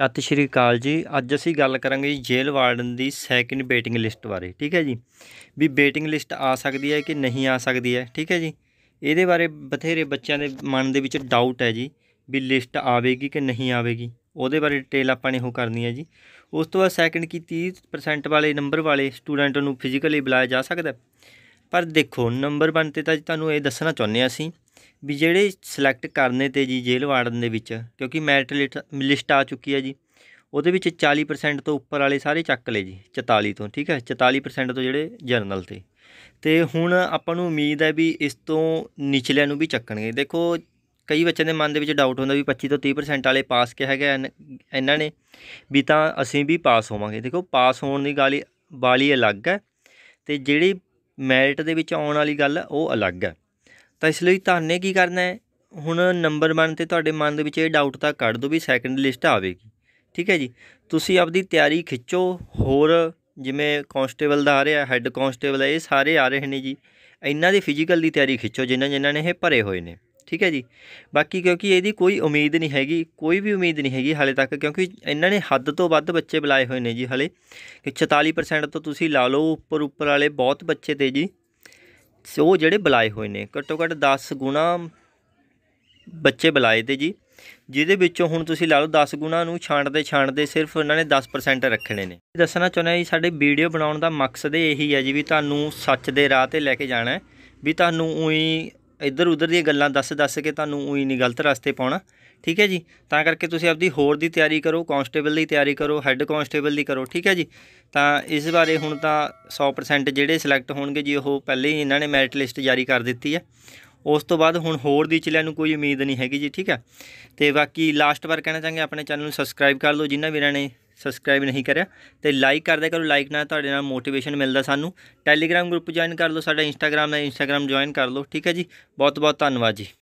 ਸਤਿ ਸ਼੍ਰੀ ਅਕਾਲ ਜੀ ਅੱਜ ਅਸੀਂ ਗੱਲ ਕਰਾਂਗੇ ਜੇਲ ਵਾਰਡਨ ਦੀ ਸੈਕਿੰਡ ਵੇਟਿੰਗ ਲਿਸਟ ਬਾਰੇ ਠੀਕ ਹੈ ਜੀ ਵੀ ਵੇਟਿੰਗ ਲਿਸਟ ਆ ਸਕਦੀ ਹੈ ਕਿ ਨਹੀਂ ਆ ਸਕਦੀ ਹੈ ਠੀਕ ਹੈ ਜੀ ਇਹਦੇ ਬਾਰੇ ਬਥੇਰੇ ਬੱਚਿਆਂ ਦੇ ਮਨ ਦੇ ਵਿੱਚ ਡਾਊਟ ਹੈ ਜੀ ਵੀ ਲਿਸਟ ਆਵੇਗੀ ਕਿ ਨਹੀਂ ਆਵੇਗੀ ਉਹਦੇ ਬਾਰੇ ਡਿਟੇਲ ਆਪਾਂ ਨੇ ਉਹ ਕਰਨੀ ਹੈ ਜੀ ਉਸ ਤੋਂ ਬਾਅਦ ਸੈਕਿੰਡ ਕੀ 30% ਵਾਲੇ ਨੰਬਰ ਵਾਲੇ ਸਟੂਡੈਂਟ ਨੂੰ ਫਿਜ਼ੀਕਲੀ ਬੁਲਾਇਆ ਜਾ ਸਕਦਾ ਪਰ ਦੇਖੋ ਨੰਬਰ 1 ਤੇ ਤਾਂ ਤੁਹਾਨੂੰ ਇਹ ਦੱਸਣਾ ਚਾਹੁੰਦੇ ਆ ਅਸੀਂ ਵੀ ਜਿਹੜੇ ਸਿਲੈਕਟ ਕਰਨੇ ਤੇ ਜੀ ਜੇਲ੍ਹ ਵਾਰਡਨ ਦੇ ਵਿੱਚ ਕਿਉਂਕਿ ਮੈਰਿਟ ਲਿਸਟ ਆ ਚੁੱਕੀ ਹੈ ਜੀ ਉਹਦੇ ਵਿੱਚ 40% ਤੋਂ ਉੱਪਰ ਵਾਲੇ ਸਾਰੇ ਚੱਕ ਲਏ ਜੀ 44 ਤੋਂ ਠੀਕ ਹੈ 44% ਤੋਂ ਜਿਹੜੇ ਜਰਨਲ ਤੇ ਤੇ ਹੁਣ ਆਪਾਂ ਨੂੰ ਉਮੀਦ ਹੈ ਵੀ ਇਸ ਤੋਂ ਨਿਚਲਿਆਂ ਨੂੰ ਵੀ ਚੱਕਣਗੇ ਦੇਖੋ ਕਈ ਬੱਚਿਆਂ ਦੇ ਮਨ ਦੇ ਵਿੱਚ ਡਾਊਟ ਹੁੰਦਾ ਵੀ 25 ਤੋਂ 30% ਵਾਲੇ ਪਾਸ ਕਿਹਾ ਹੈਗਾ ਇਹਨਾਂ ਨੇ ਵੀ ਤਾਂ ਅਸੀਂ ਵੀ ਪਾਸ ਹੋਵਾਂਗੇ ਦੇਖੋ ਪਾਸ ਹੋਣ ਦੀ ਗੱਲ ਵਾਲੀ ਅਲੱਗ ਹੈ ਤੇ ਜਿਹੜੀ ਮੈਰਿਟ ਦੇ ਵਿੱਚ ਆਉਣ ਵਾਲੀ ਗੱਲ ਉਹ ਅਲੱਗ ਹੈ ਤਾਂ ਇਸ ਲਈ ਤੁਹਾਨੂੰ ਕੀ ਕਰਨਾ ਹੈ ਹੁਣ ਨੰਬਰ 1 ਤੇ ਤੁਹਾਡੇ ਮਨ ਦੇ ਵਿੱਚ ਇਹ ਡਾਊਟ ਤਾਂ ਕੱਢ ਦਿਓ ਵੀ ਸੈਕੰਡ ਲਿਸਟ ਆਵੇਗੀ ਠੀਕ ਹੈ ਜੀ ਤੁਸੀਂ ਆਪਦੀ ਤਿਆਰੀ ਖਿੱਚੋ ਹੋਰ ਜਿਵੇਂ ਕਾਂਸਟੇਬਲ ਦਾ ਆ ਰਿਹਾ ਹੈੱਡ ਕਾਂਸਟੇਬਲ ਇਹ ਸਾਰੇ ਆ ਰਹੇ ਨੇ ਜੀ ਇਹਨਾਂ ਦੀ ਫਿਜ਼ੀਕਲ ਦੀ ਤਿਆਰੀ ਖਿੱਚੋ ਜਿਨ੍ਹਾਂ ਜਿਨ੍ਹਾਂ ਨੇ ਇਹ ਭਰੇ ਹੋਏ ਨੇ ਠੀਕ ਹੈ ਜੀ ਬਾਕੀ ਕਿਉਂਕਿ ਇਹਦੀ ਕੋਈ ਉਮੀਦ ਨਹੀਂ ਹੈਗੀ ਕੋਈ ਵੀ ਉਮੀਦ ਨਹੀਂ ਹੈਗੀ ਹਾਲੇ ਤੱਕ ਕਿਉਂਕਿ ਇਹਨਾਂ ਨੇ ਹੱਦ ਤੋਂ ਵੱਧ ਬੱਚੇ ਬੁਲਾਏ ਹੋਏ ਨੇ ਜੀ ਹਾਲੇ ਕਿ 44% ਤੋਂ ਤੁਸੀਂ ਲਾ ਲਓ ਉੱਪਰ ਉੱਪਰ ਵਾਲੇ ਬਹੁਤ ਬੱਚੇ ਤੇ ਜੀ ਸੋ ਜਿਹੜੇ ਬੁਲਾਏ ਹੋਏ ਨੇ ਘੱਟੋ ਘੱਟ 10 ਗੁਣਾ ਬੱਚੇ ਬੁਲਾਏ ਤੇ ਜੀ ਜਿਹਦੇ ਵਿੱਚੋਂ ਹੁਣ ਤੁਸੀਂ ਲਾ ਲਓ 10 ਗੁਣਾ ਨੂੰ ਛਾਂਟਦੇ ਛਾਂਟਦੇ ਸਿਰਫ ਉਹਨਾਂ ਨੇ 10% ਰੱਖਣੇ ਨੇ ਦੱਸਣਾ ਚਾਹੁੰਦਾ ਜੀ ਸਾਡੇ ਵੀਡੀਓ ਬਣਾਉਣ ਦਾ ਮਕਸਦ ਇਹੀ ਹੈ ਜੀ ਵੀ ਤੁਹਾਨੂੰ ਸੱਚ ਦੇ ਰਾਹ ਤੇ ਲੈ ਕੇ ਜਾਣਾ ਹੈ ਵੀ ਤੁਹਾਨੂੰ ਉਹੀ ਇੱਧਰ ਉੱਧਰ ਦੀਆਂ ਗੱਲਾਂ ਦੱਸ-ਦੱਸ ਕੇ ਤੁਹਾਨੂੰ ਉਹੀ ਨਹੀਂ ਗਲਤ ਰਸਤੇ ਪਾਉਣਾ ਠੀਕ ਹੈ ਜੀ ਤਾਂ ਕਰਕੇ ਤੁਸੀਂ ਆਪਦੀ ਹੋਰ ਦੀ ਤਿਆਰੀ ਕਰੋ ਕਾਂਸਟੇਬਲ ਦੀ ਤਿਆਰੀ ਕਰੋ ਹੈੱਡ ਕਾਂਸਟੇਬਲ ਦੀ ਕਰੋ ਠੀਕ ਹੈ ਜੀ ਤਾਂ ਇਸ ਬਾਰੇ ਹੁਣ ਤਾਂ 100% ਜਿਹੜੇ ਸਿਲੈਕਟ ਹੋਣਗੇ ਜੀ ਉਹ ਪਹਿਲੇ ਹੀ ਇਹਨਾਂ ਨੇ ਮੈਰਿਟ ਲਿਸਟ ਜਾਰੀ ਕਰ ਦਿੱਤੀ ਹੈ ਉਸ ਤੋਂ ਬਾਅਦ ਹੁਣ ਹੋਰ ਦੀ ਚਲਿਆਂ ਨੂੰ ਕੋਈ ਉਮੀਦ ਨਹੀਂ ਹੈਗੀ ਜੀ ਠੀਕ ਹੈ ਤੇ ਬਾਕੀ ਲਾਸਟ ਵਾਰ ਕਹਿਣਾ ਚਾਹਾਂਗੇ ਆਪਣੇ ਚੈਨਲ ਨੂੰ ਸਬਸਕ੍ਰਾਈਬ ਕਰ ਲਓ ਜਿਨ੍ਹਾਂ ਵੀਰਾਂ ਨੇ ਸਬਸਕ੍ਰਾਈਬ ਨਹੀਂ ਕਰਿਆ ਤੇ ਲਾਈਕ ਕਰਦੇ ਕਰੋ ਲਾਈਕ ਨਾਲ ਤੁਹਾਡੇ ਨਾਲ ਮੋਟੀਵੇਸ਼ਨ ਮਿਲਦਾ ਸਾਨੂੰ ਟੈਲੀਗ੍ਰਾਮ ਗਰੁੱਪ ਜੁਆਇਨ ਕਰ ਲਓ ਸਾਡਾ ਇੰਸਟਾਗ੍ਰਾਮ ਹੈ ਇੰਸਟਾਗ੍ਰਾਮ ਜੁਆਇਨ ਕਰ ਲਓ ਠੀਕ ਹੈ ਜੀ ਬਹੁਤ ਬਹੁਤ ਧੰਨਵਾਦ ਜੀ